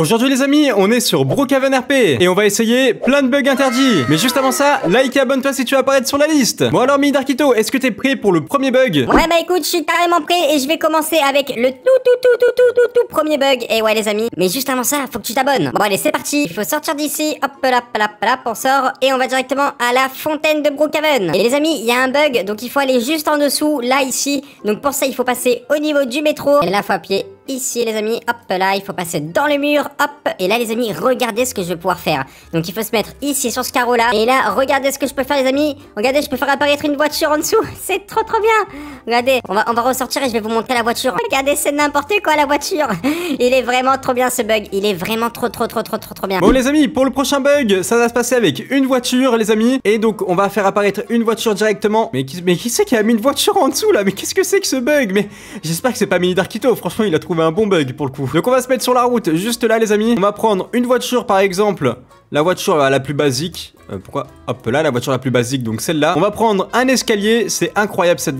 Aujourd'hui les amis, on est sur Brookhaven RP et on va essayer plein de bugs interdits. Mais juste avant ça, like et abonne-toi si tu veux apparaître sur la liste. Bon alors Midarkito, est-ce que t'es prêt pour le premier bug Ouais bah écoute, je suis carrément prêt et je vais commencer avec le tout tout tout tout tout tout tout premier bug. Et ouais les amis, mais juste avant ça, faut que tu t'abonnes. Bon allez, c'est parti. Il faut sortir d'ici. Hop là, là, là, on sort et on va directement à la fontaine de Brookhaven. Et les amis, il y a un bug, donc il faut aller juste en dessous, là ici. Donc pour ça, il faut passer au niveau du métro. Et là, faut appuyer ici les amis, hop là, il faut passer dans le mur, hop, et là les amis, regardez ce que je vais pouvoir faire. Donc il faut se mettre ici sur ce carreau là, et là, regardez ce que je peux faire les amis, regardez, je peux faire apparaître une voiture en dessous, c'est trop trop bien Regardez, on va, on va ressortir et je vais vous montrer la voiture. Regardez, c'est n'importe quoi la voiture Il est vraiment trop bien ce bug, il est vraiment trop trop trop trop trop trop bien. Bon les amis, pour le prochain bug, ça va se passer avec une voiture les amis, et donc on va faire apparaître une voiture directement. Mais qui, mais qui c'est qui a mis une voiture en dessous là Mais qu'est-ce que c'est que ce bug Mais j'espère que c'est pas Mini Darkito, franchement il a trouvé un bon bug pour le coup. Donc on va se mettre sur la route, juste là les amis. On va prendre une voiture par exemple, la voiture euh, la plus basique. Euh, pourquoi Hop là, la voiture la plus basique, donc celle-là. On va prendre un escalier, c'est incroyable, ce,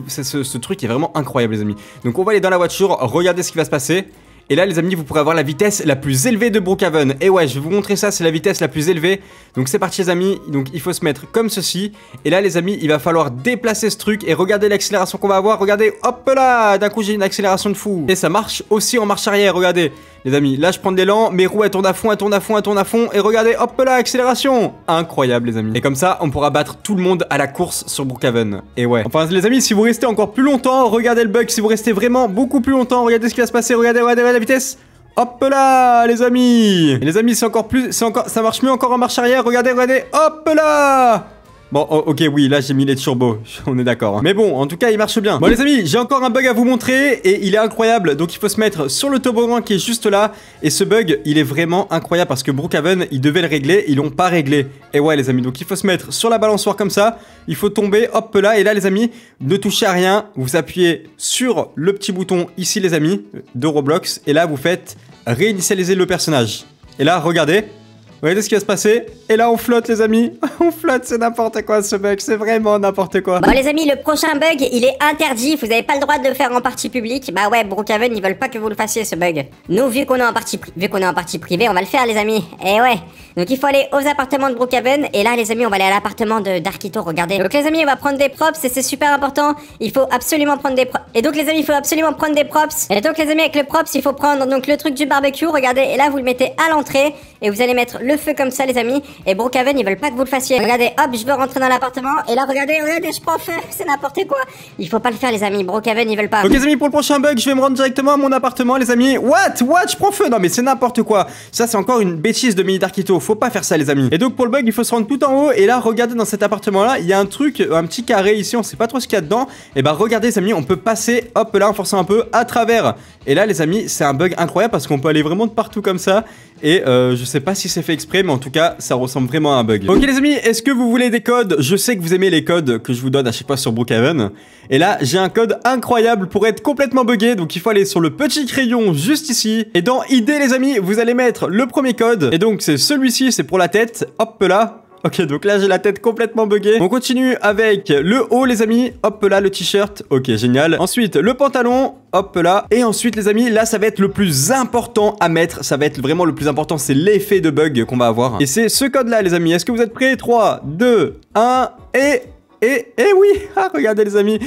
ce truc est vraiment incroyable les amis. Donc on va aller dans la voiture, regarder ce qui va se passer. Et là les amis vous pourrez avoir la vitesse la plus élevée de Brookhaven Et ouais je vais vous montrer ça c'est la vitesse la plus élevée Donc c'est parti les amis donc il faut se mettre comme ceci Et là les amis il va falloir déplacer ce truc Et regardez l'accélération qu'on va avoir Regardez hop là d'un coup j'ai une accélération de fou Et ça marche aussi en marche arrière regardez les amis, là je prends de l'élan, mes roues elles tournent à fond, elles tournent à fond, elles tournent à fond, et regardez, hop là, accélération Incroyable les amis. Et comme ça, on pourra battre tout le monde à la course sur Brookhaven. Et ouais. Enfin les amis, si vous restez encore plus longtemps, regardez le bug, si vous restez vraiment beaucoup plus longtemps, regardez ce qui va se passer, regardez, regardez, regardez la vitesse Hop là, les amis Et les amis, c'est encore plus... c'est encore, Ça marche mieux encore en marche arrière, regardez, regardez Hop là Bon, ok, oui, là j'ai mis les turbos, on est d'accord. Hein. Mais bon, en tout cas, il marche bien. Bon les amis, j'ai encore un bug à vous montrer et il est incroyable. Donc il faut se mettre sur le toboggan qui est juste là. Et ce bug, il est vraiment incroyable parce que Brookhaven, ils devaient le régler, ils l'ont pas réglé. Et ouais les amis, donc il faut se mettre sur la balançoire comme ça. Il faut tomber, hop là. Et là les amis, ne touchez à rien. Vous appuyez sur le petit bouton ici les amis de Roblox. Et là vous faites réinitialiser le personnage. Et là, regardez, Voyez ce qui va se passer. Et là, on flotte, les amis. on flotte, c'est n'importe quoi, ce bug. C'est vraiment n'importe quoi. Bon, les amis, le prochain bug, il est interdit. Vous n'avez pas le droit de le faire en partie publique. Bah ouais, Brookhaven, ils veulent pas que vous le fassiez, ce bug. Nous, vu qu'on est en partie, en partie privée, on va le faire, les amis. Et eh ouais. Donc, il faut aller aux appartements de Brookhaven. Et là, les amis, on va aller à l'appartement De d'Arkito, regardez. Donc, les amis, on va prendre des props et c'est super important. Il faut absolument prendre des props. Et donc, les amis, il faut absolument prendre des props. Et donc, les amis, avec le props, il faut prendre donc le truc du barbecue, regardez. Et là, vous le mettez à l'entrée et vous allez mettre le feu comme ça, les amis. Et brocaven ils veulent pas que vous le fassiez. Regardez, hop, je veux rentrer dans l'appartement. Et là, regardez, regardez, je prends feu. C'est n'importe quoi. Il faut pas le faire, les amis. brocaven ils veulent pas. Ok, les amis, pour le prochain bug, je vais me rendre directement à mon appartement, les amis. What What Je prends feu. Non, mais c'est n'importe quoi. Ça, c'est encore une bêtise de Mini Darkito. Faut pas faire ça, les amis. Et donc, pour le bug, il faut se rendre tout en haut. Et là, regardez dans cet appartement-là, il y a un truc, euh, un petit carré ici. On sait pas trop ce qu'il y a dedans. Et eh bah, ben, regardez, les amis, on peut passer, hop là, en forçant un peu à travers. Et là, les amis, c'est un bug incroyable parce qu'on peut aller vraiment de partout comme ça. Et euh, je sais pas si c'est fait mais en tout cas, ça ressemble vraiment à un bug. Ok les amis, est-ce que vous voulez des codes Je sais que vous aimez les codes que je vous donne à chaque fois sur Brookhaven. Et là, j'ai un code incroyable pour être complètement buggé, donc il faut aller sur le petit crayon juste ici. Et dans idée les amis, vous allez mettre le premier code. Et donc c'est celui-ci, c'est pour la tête. Hop là, Ok, donc là, j'ai la tête complètement buggée. On continue avec le haut, les amis. Hop là, le t-shirt. Ok, génial. Ensuite, le pantalon. Hop là. Et ensuite, les amis, là, ça va être le plus important à mettre. Ça va être vraiment le plus important. C'est l'effet de bug qu'on va avoir. Et c'est ce code-là, les amis. Est-ce que vous êtes prêts 3, 2, 1 et... Et, et oui, ah, regardez les amis,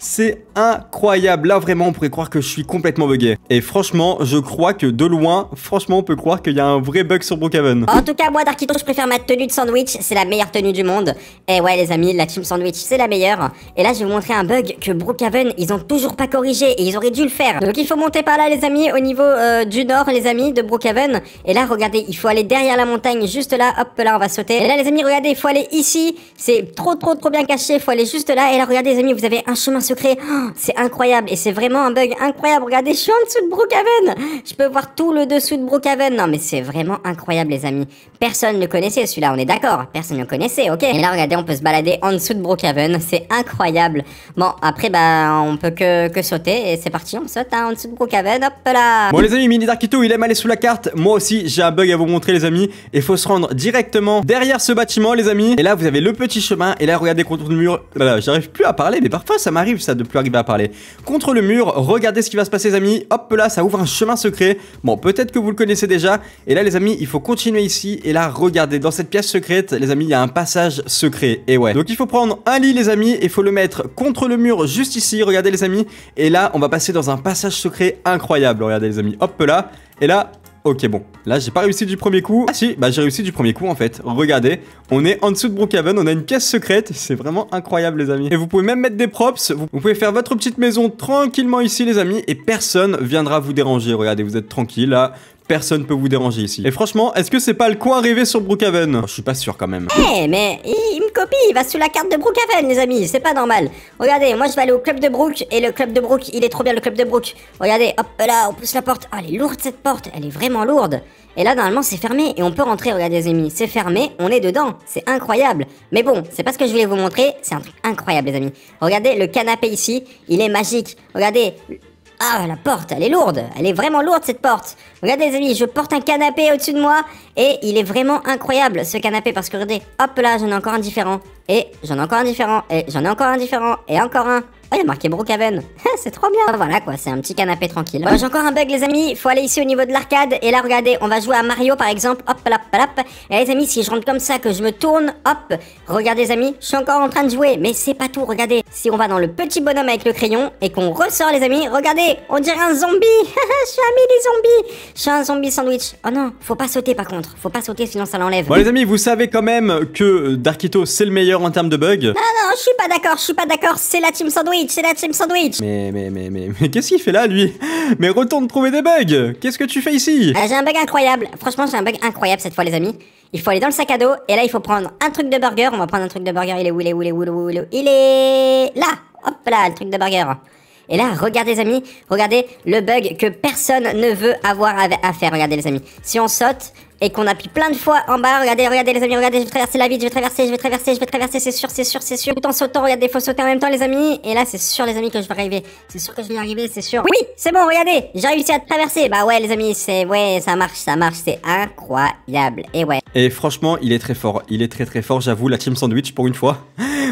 c'est incroyable, là vraiment on pourrait croire que je suis complètement bugué. Et franchement, je crois que de loin, franchement on peut croire qu'il y a un vrai bug sur Brookhaven. En tout cas moi Darkito, je préfère ma tenue de sandwich, c'est la meilleure tenue du monde. Et ouais les amis, la team sandwich c'est la meilleure. Et là je vais vous montrer un bug que Brookhaven ils ont toujours pas corrigé et ils auraient dû le faire. Donc il faut monter par là les amis, au niveau euh, du nord les amis, de Brookhaven. Et là regardez, il faut aller derrière la montagne, juste là, hop là on va sauter. Et là les amis regardez, il faut aller ici, c'est trop trop trop bien caché, il faut aller juste là. Et là regardez les amis, vous avez un chemin c'est incroyable et c'est vraiment un bug incroyable. Regardez, je suis en dessous de Brookhaven. Je peux voir tout le dessous de Brookhaven. Non, mais c'est vraiment incroyable, les amis. Personne ne connaissait celui-là, on est d'accord. Personne ne connaissait, ok. Et là, regardez, on peut se balader en dessous de Brookhaven. C'est incroyable. Bon, après, bah, on peut que, sauter et c'est parti. On saute hein, en dessous de Brookhaven. Hop là. Bon, les amis, Mini Darkito, il aime aller sous la carte. Moi aussi, j'ai un bug à vous montrer, les amis. et faut se rendre directement derrière ce bâtiment, les amis. Et là, vous avez le petit chemin. Et là, regardez, contour du mur. j'arrive plus à parler, mais parfois, ça m'arrive ça de plus arriver à parler. Contre le mur, regardez ce qui va se passer les amis. Hop là, ça ouvre un chemin secret. Bon, peut-être que vous le connaissez déjà. Et là les amis, il faut continuer ici. Et là, regardez, dans cette pièce secrète, les amis, il y a un passage secret. Et ouais. Donc il faut prendre un lit les amis, et faut le mettre contre le mur juste ici. Regardez les amis. Et là, on va passer dans un passage secret incroyable. Regardez les amis. Hop là. Et là, Ok, bon. Là, j'ai pas réussi du premier coup. Ah si, bah j'ai réussi du premier coup, en fait. Regardez, on est en dessous de Brookhaven, on a une caisse secrète. C'est vraiment incroyable, les amis. Et vous pouvez même mettre des props. Vous, pouvez faire votre petite maison tranquillement ici, les amis, et personne viendra vous déranger. Regardez, vous êtes tranquille, là. Personne peut vous déranger ici. Et franchement, est-ce que c'est pas le coin rêvé sur Brookhaven oh, Je suis pas sûr quand même. Eh, mais il me copie, il va sous la carte de Brookhaven, les amis, c'est pas normal. Regardez, moi je vais aller au club de Brook, et le club de Brook, il est trop bien le club de Brook. Regardez, hop là, on pousse la porte. Ah, elle est lourde cette porte, elle est vraiment lourde. Et là, normalement, c'est fermé et on peut rentrer, regardez les amis. C'est fermé, on est dedans. C'est incroyable. Mais bon, c'est pas ce que je voulais vous montrer. C'est un truc incroyable, les amis. Regardez le canapé ici, il est magique. Regardez, ah, la porte, elle est lourde. Elle est vraiment lourde, cette porte. Regardez, les amis, je porte un canapé au-dessus de moi. Et il est vraiment incroyable, ce canapé. Parce que regardez, hop là, j'en ai encore un différent. Et j'en ai encore un différent. Et j'en ai encore un différent. Et encore un. Oh eh, il a marqué Brookhaven. c'est trop bien. Voilà quoi, c'est un petit canapé tranquille. Bon, j'ai encore un bug, les amis. Faut aller ici au niveau de l'arcade. Et là, regardez, on va jouer à Mario par exemple. Hop, palap hop. Et les amis, si je rentre comme ça, que je me tourne, hop. Regardez, les amis, je suis encore en train de jouer. Mais c'est pas tout, regardez. Si on va dans le petit bonhomme avec le crayon et qu'on ressort, les amis, regardez, on dirait un zombie. je suis ami des zombies. Je suis un zombie sandwich. Oh non, faut pas sauter par contre. Faut pas sauter, sinon ça l'enlève. Bon, les amis, vous savez quand même que euh, Darkito, c'est le meilleur en termes de bugs. Non ah non, je suis pas d'accord, je suis pas d'accord. C'est la team sandwich c'est la team sandwich Mais, mais, mais, mais, qu'est-ce qu'il fait là, lui Mais retourne trouver des bugs Qu'est-ce que tu fais ici euh, J'ai un bug incroyable. Franchement, j'ai un bug incroyable cette fois, les amis. Il faut aller dans le sac à dos, et là, il faut prendre un truc de burger. On va prendre un truc de burger. Il est où, il est où, il est où, il est où, il est où Il est... Là Hop là, le truc de burger et là, regardez les amis, regardez le bug que personne ne veut avoir à faire, regardez les amis. Si on saute et qu'on appuie plein de fois en bas, regardez, regardez les amis, regardez, je vais traverser la vide, je vais traverser, je vais traverser, je vais traverser, c'est sûr, c'est sûr, c'est sûr. Tout en sautant, regardez, des faut sauter en même temps les amis. Et là, c'est sûr les amis que je vais arriver. C'est sûr que je vais arriver, c'est sûr. Oui, c'est bon, regardez, j'ai réussi à traverser. Bah ouais les amis, c'est, ouais, ça marche, ça marche, c'est incroyable. Et ouais. Et franchement, il est très fort, il est très très fort, j'avoue, la team sandwich pour une fois.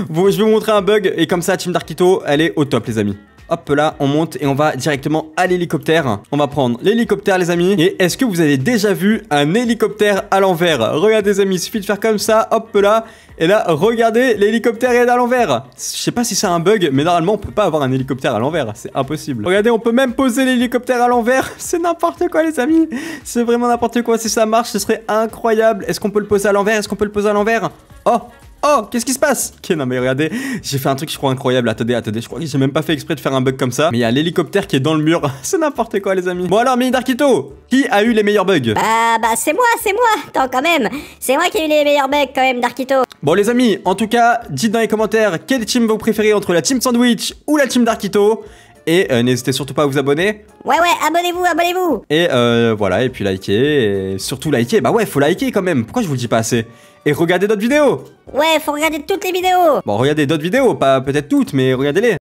Bon, je vais vous montrer un bug et comme ça, Team Darkito, elle est au top, les amis. Hop là, on monte et on va directement à l'hélicoptère. On va prendre l'hélicoptère, les amis. Et est-ce que vous avez déjà vu un hélicoptère à l'envers Regardez, les amis, il suffit de faire comme ça, hop là. Et là, regardez, l'hélicoptère est à l'envers. Je sais pas si c'est un bug, mais normalement, on peut pas avoir un hélicoptère à l'envers. C'est impossible. Regardez, on peut même poser l'hélicoptère à l'envers. C'est n'importe quoi, les amis. C'est vraiment n'importe quoi. Si ça marche, ce serait incroyable. Est-ce qu'on peut le poser à l'envers Est-ce qu'on peut le poser à l'envers Oh Oh, qu'est-ce qui se passe Ok, non mais regardez, j'ai fait un truc je crois incroyable. Attendez, attendez, je crois que j'ai même pas fait exprès de faire un bug comme ça. Mais il y a l'hélicoptère qui est dans le mur. c'est n'importe quoi les amis. Bon alors, Mini Darkito, qui a eu les meilleurs bugs Bah, bah c'est moi, c'est moi. Attends quand même, c'est moi qui ai eu les meilleurs bugs quand même, Darkito. Bon les amis, en tout cas, dites dans les commentaires quelle team vous préférez entre la team Sandwich ou la team Darkito. Et euh, n'hésitez surtout pas à vous abonner. Ouais, ouais, abonnez-vous, abonnez-vous. Et euh, voilà, et puis likez. Et surtout likez. Bah ouais, faut liker quand même. Pourquoi je vous le dis pas assez et regardez d'autres vidéos Ouais, faut regarder toutes les vidéos Bon, regardez d'autres vidéos, pas peut-être toutes, mais regardez-les